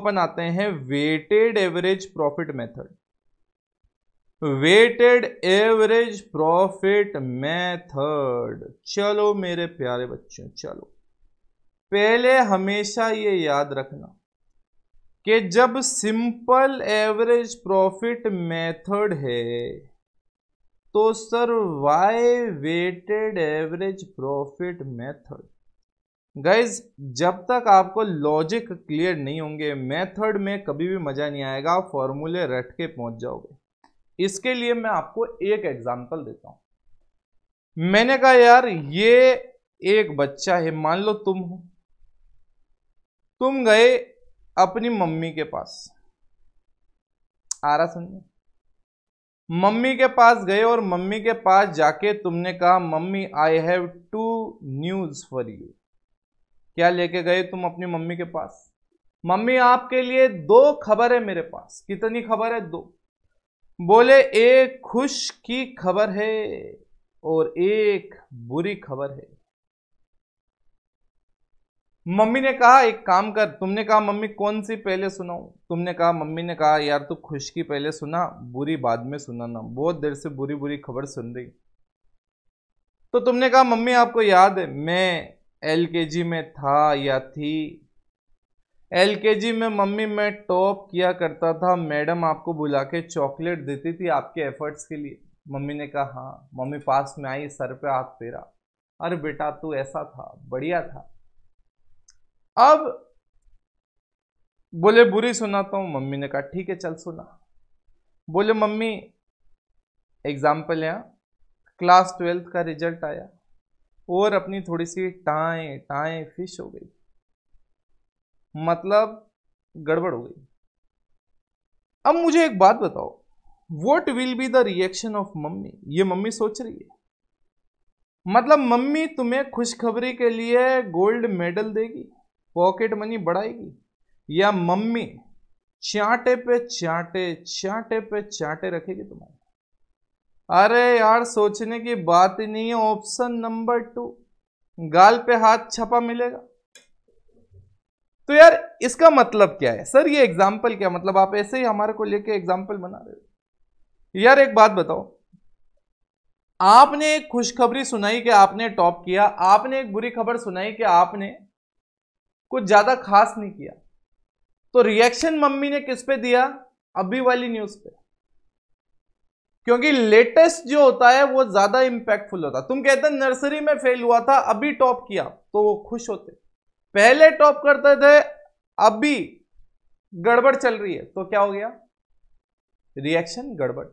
अपन आते हैं weighted average profit method weighted average profit method चलो मेरे प्यारे बच्चों चलो पहले हमेशा ये याद रखना कि जब सिंपल एवरेज प्रॉफिट मेथड है तो sir why weighted average profit method guys जब तक आपको लॉजिक क्लियर नहीं होंगे मेथड में कभी भी मज़ा नहीं आएगा फॉर्मूले रट के पहुंच जाओगे इसके लिए मैं आपको एक एग्जाम्पल देता हूं मैंने कहा यार ये एक बच्चा है मान लो तुम हो तुम गए अपनी मम्मी के पास आ रहा समझे मम्मी के पास गए और मम्मी के पास जाके तुमने कहा mummy I have two news for you क्या लेके गए तुम अपनी मम्मी के पास मम्मी आपके लिए दो खबर है मेरे पास कितनी खबर है दो बोले एक खुश की खबर है और एक बुरी खबर है मम्मी ने कहा एक काम कर तुमने कहा मम्मी कौन सी पहले सुनाओ तुमने कहा मम्मी ने कहा यार तू खुश की पहले सुना बुरी बाद में सुना ना बहुत देर से बुरी बुरी खबर सुन रही तो तुमने कहा मम्मी आपको याद है मैं जी में था या थी जी में मम्मी मैं टॉप किया करता था मैडम आपको बुला के चॉकलेट देती थी आपके एफर्ट्स के लिए मम्मी ने कहा हाँ मम्मी पास में आई सर पे हाथ फेरा अरे बेटा तू ऐसा था बढ़िया था अब बोले बुरी सुनाता हूँ मम्मी ने कहा ठीक है चल सुना बोले मम्मी एग्जाम्पल यहाँ क्लास ट्वेल्थ का रिजल्ट आया और अपनी थोड़ी सी टाएँ टाएँ फिश हो गई मतलब गड़बड़ हो गई अब मुझे एक बात बताओ what will be the reaction of mummy ये मम्मी सोच रही है मतलब मम्मी तुम्हें खुशखबरी के लिए गोल्ड मेडल देगी पॉकेट मनी बढ़ाएगी या मम्मी चाटे पे चाटे चाटे पे चाटे रखेगी तुम्हारे अरे यार सोचने की बात ही नहीं है ऑप्शन नंबर टू गाल पे हाथ छपा मिलेगा तो यार इसका मतलब क्या है सर ये एग्जाम्पल क्या मतलब आप ऐसे ही हमारे को लेके एग्जाम्पल बना रहे हो यार एक बात बताओ आपने एक खुशखबरी सुनाई कि आपने टॉप किया आपने एक बुरी खबर सुनाई कि आपने कुछ ज्यादा खास नहीं किया तो रिएक्शन मम्मी ने किस पे दिया अभी वाली न्यूज पे क्योंकि लेटेस्ट जो होता है वो ज्यादा इंपैक्टफुल होता है तुम कहते नर्सरी में फेल हुआ था अभी टॉप किया तो वो खुश होते पहले टॉप करते थे अभी गड़बड़ चल रही है तो क्या हो गया रिएक्शन गड़बड़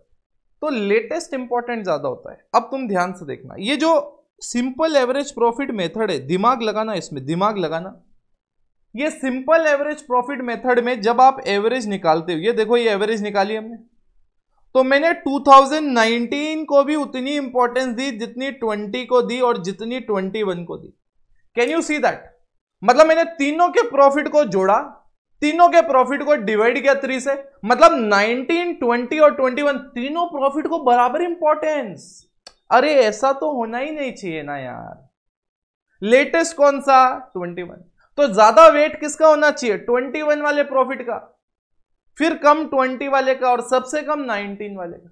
तो लेटेस्ट इंपॉर्टेंट ज्यादा होता है अब तुम ध्यान से देखना ये जो सिंपल एवरेज प्रॉफिट मेथड है दिमाग लगाना इसमें दिमाग लगाना ये सिंपल एवरेज प्रॉफिट मेथड में जब आप एवरेज निकालते हो ये देखो ये एवरेज निकाली हमने तो मैंने 2019 को भी उतनी इंपॉर्टेंस दी जितनी 20 को दी और जितनी 21 को दी कैन यू सी दैट मतलब मैंने तीनों के प्रॉफिट को जोड़ा तीनों के प्रॉफिट को डिवाइड किया थ्री से मतलब 19, 20 और 21 तीनों प्रॉफिट को बराबर इंपॉर्टेंस अरे ऐसा तो होना ही नहीं चाहिए ना यार लेटेस्ट कौन सा 21 तो ज्यादा वेट किसका होना चाहिए 21 वाले प्रॉफिट का फिर कम ट्वेंटी वाले का और सबसे कम नाइनटीन वाले का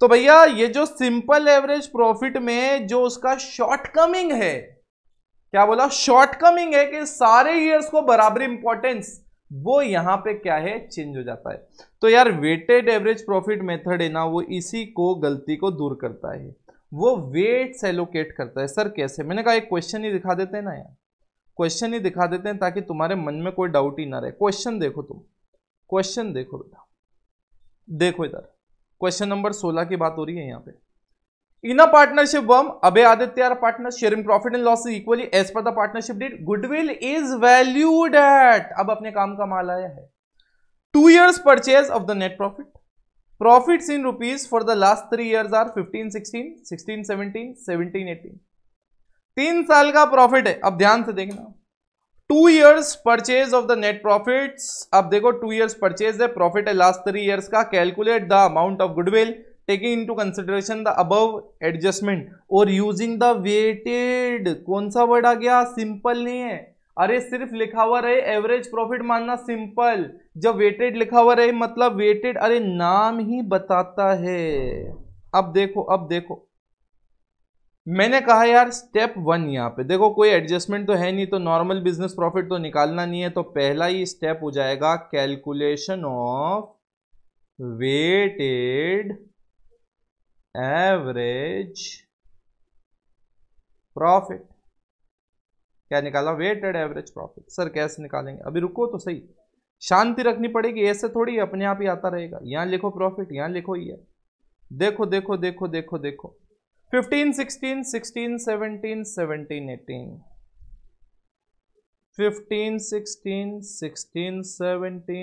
तो भैया ये जो सिंपल एवरेज प्रॉफिट में जो उसका शॉर्टकमिंग है क्या बोला शॉर्टकमिंग है कि सारे ईयर्स को बराबरी इंपॉर्टेंस वो यहां पे क्या है चेंज हो जाता है तो यार वेटेड एवरेज प्रॉफिट मेथड है ना वो इसी को गलती को दूर करता है वो वेट्स एलोकेट करता है सर कैसे मैंने कहा एक क्वेश्चन ही दिखा देते हैं ना यार क्वेश्चन ही दिखा देते हैं ताकि तुम्हारे मन में कोई डाउट ही ना रहे क्वेश्चन देखो तुम क्वेश्चन देखो बेटा देखो इधर क्वेश्चन नंबर सोलह की बात हो रही है यहां पे in a partnership firm Abhay Aditya partner sharing profit and loss equally as per the partnership deed goodwill is valued at अब अपने काम का माल आया है two years purchase of the net profit profit in rupees for the last three year are fifteen sixteen sixteen seventeen seventeen eighteen तीन साल का प्रॉफिट है अब ध्यान से देखना two years purchase of the net profits अब देखो टू ईयर्स परचेज है प्रॉफिट है लास्ट थ्री ईयर्स का calculate the amount of goodwill taking into consideration the above adjustment और यूजिंग द वेटेड कौन सा वर्ड आ गया सिंपल नहीं है अरे सिर्फ लिखा हुआ रहे एवरेज प्रॉफिट मानना सिंपल जब वेटेड लिखा हुआ रहे मतलब वेटेड अरे नाम ही बताता है अब देखो अब देखो मैंने कहा यार स्टेप वन यहाँ पे देखो कोई एडजस्टमेंट तो है नहीं तो नॉर्मल बिजनेस प्रॉफिट तो निकालना नहीं है तो पहला ही स्टेप हो जाएगा calculation of weighted average profit क्या निकाला वेटेड एवरेज प्रॉफिट सर कैसे निकालेंगे अभी रुको तो सही शांति रखनी पड़ेगी ऐसे थोड़ी अपने आप ही आता रहेगा यहां लिखो प्रॉफिट यहां लिखो ये देखो देखो देखो देखो देखो, देखो fifteen sixteen sixteen seventeen seventeen eighteen fifteen sixteen sixteen 17,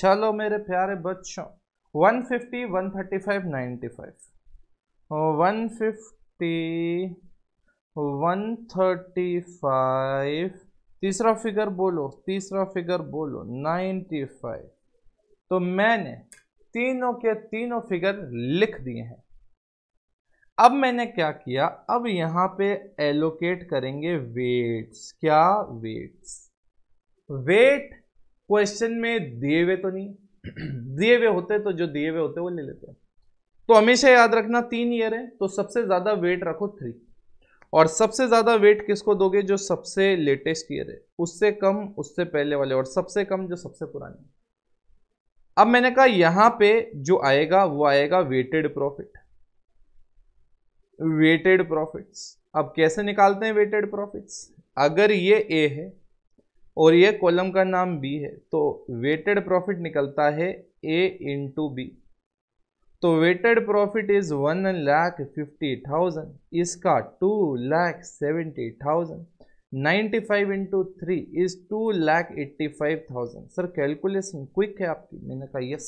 चलो मेरे प्यारे बच्चों 150, 135, 95. 150, 135. तीसरा फिगर बोलो तीसरा फिगर बोलो 95. तो मैंने तीनों के तीनों फिगर लिख दिए हैं अब मैंने क्या किया अब यहां पे एलोकेट करेंगे वेट्स क्या वेट्स वेट क्वेश्चन में दिए हुए तो नहीं दिए हुए होते तो जो दिए हुए होते वो ले लेते तो हमेशा याद रखना तीन ईयर है तो सबसे ज़्यादा वेट रखो थ्री और सबसे ज़्यादा वेट किसको दोगे जो सबसे लेटेस्ट ईयर है उससे कम उससे पहले वाले और सबसे कम जो सबसे पुराने अब मैंने कहा यहां पे जो आएगा वो आएगा वेटेड प्रॉफिट वेटेड प्रॉफिट्स अब कैसे निकालते हैं वेटेड प्रॉफिट्स अगर ये ए है और ये कॉलम का नाम बी है तो वेटेड प्रॉफिट निकलता है ए इंटू बी तो weighted profit is one lakh fifty thousand इसका two lakh seventy thousand ninety five into three is two lakh eighty five thousand sir calculation quick है आपकी मैंने कहा यस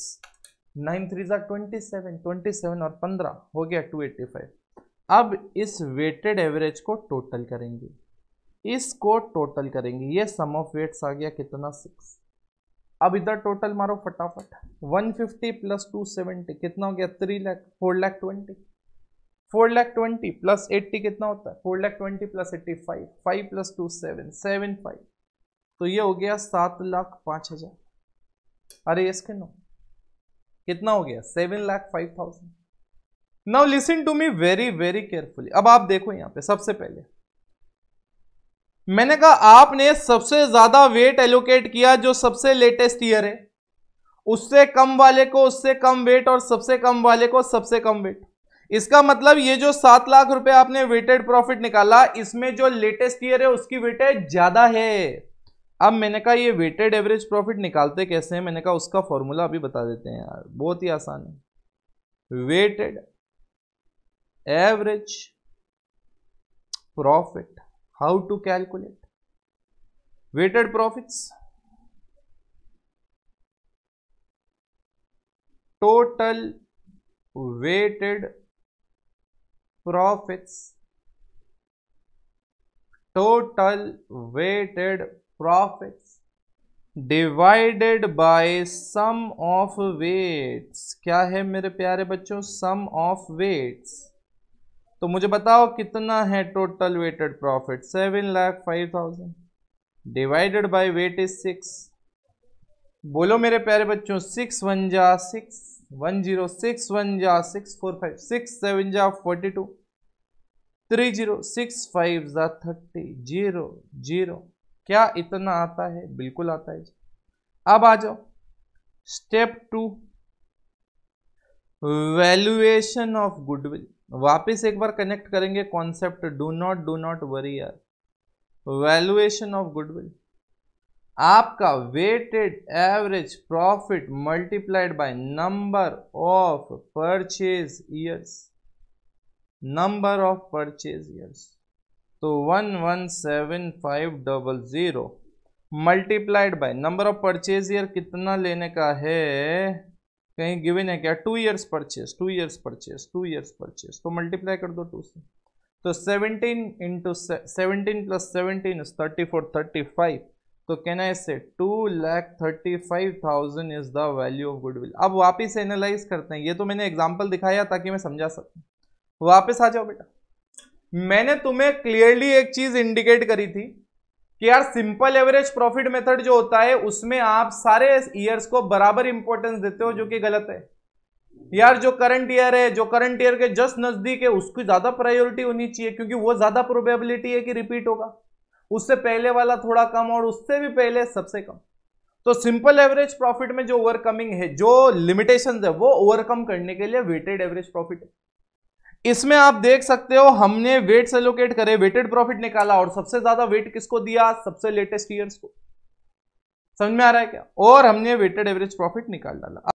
नाइन थ्री ज़ा ट्वेंटी सेवन ट्वेंटी सेवन और पंद्रह हो गया टू एट्टी फाइव अब इस वेटेड एवरेज को टोटल करेंगे इसको टोटल करेंगे ये सम ऑफ वेट्स आ गया कितना सिक्स अब इधर टोटल मारो फटाफट one fifty plus two seventy कितना हो गया three lakh four lakh twenty four lakh twenty plus eighty कितना होता है four lakh twenty plus eighty five five plus two seven seven five तो ये हो गया सात लाख पांच हजार अरे यस के नो कितना हो गया seven lakh five thousand now listen to me very very carefully अब आप देखो यहां पे सबसे पहले मैंने कहा आपने सबसे ज्यादा वेट एलोकेट किया जो सबसे लेटेस्ट ईयर है उससे कम वाले को उससे कम वेट और सबसे कम वाले को सबसे कम वेट इसका मतलब ये जो सात लाख रुपए आपने वेटेड प्रॉफिट निकाला इसमें जो लेटेस्ट ईयर है उसकी वेटेज ज्यादा है अब मैंने कहा ये वेटेड एवरेज प्रॉफिट निकालते कैसे हैं मैंने कहा उसका फॉर्मूला अभी बता देते हैं यार बहुत ही आसान है weighted average profit how to calculate weighted profits total weighted profits total weighted profits divided by sum of weights क्या है मेरे प्यारे बच्चों sum of weights तो मुझे बताओ कितना है total weighted profit seven lakh five thousand divided by weight is six बोलो मेरे प्यारे बच्चों सिक्स वन जा six one zero six one जा six four five six seven जा forty two three zero six five जा थर्टी जीरो जीरो क्या इतना आता है बिल्कुल आता है अब आ जाओ step two valuation of goodwill वापस एक बार कनेक्ट करेंगे concept do not do not worry यार वैल्यूएशन ऑफ गुडविल आपका weighted average profit multiplied by number of purchase years number of purchase years तो one one seven five double zero multiplied by number of purchase year कितना लेने का है कहीं given है क्या two years purchase two years purchase two years purchase तो multiply कर दो टू से तो seventeen into seventeen plus seventeen is thirty four thirty five तो can I say two lakh thirty five thousand is the value of goodwill अब वापस analyse करते हैं ये तो मैंने एग्जाम्पल दिखाया ताकि मैं समझा सकू वापस आ जाओ बेटा मैंने तुम्हें क्लियरली एक चीज़ इंडिकेट करी थी कि यार सिंपल एवरेज प्रॉफिट मेथड जो होता है उसमें आप सारे ईयर्स को बराबर इंपॉर्टेंस देते हो जो कि गलत है यार जो करंट ईयर है जो करंट ईयर के जस्ट नजदीक है उसकी ज्यादा प्रायोरिटी होनी चाहिए क्योंकि वो ज्यादा प्रोबेबिलिटी है कि रिपीट होगा उससे पहले वाला थोड़ा कम और उससे भी पहले सबसे कम तो सिंपल एवरेज प्रॉफिट में जो ओवरकमिंग है जो लिमिटेशन है वो ओवरकम करने के लिए वेटेड एवरेज प्रॉफिट है इसमें आप देख सकते हो हमने वेट एलोकेट करे वेटेड प्रॉफिट निकाला और सबसे ज्यादा वेट किसको दिया सबसे लेटेस्ट ईयर्स को समझ में आ रहा है क्या और हमने वेटेड एवरेज प्रॉफिट निकाल डाला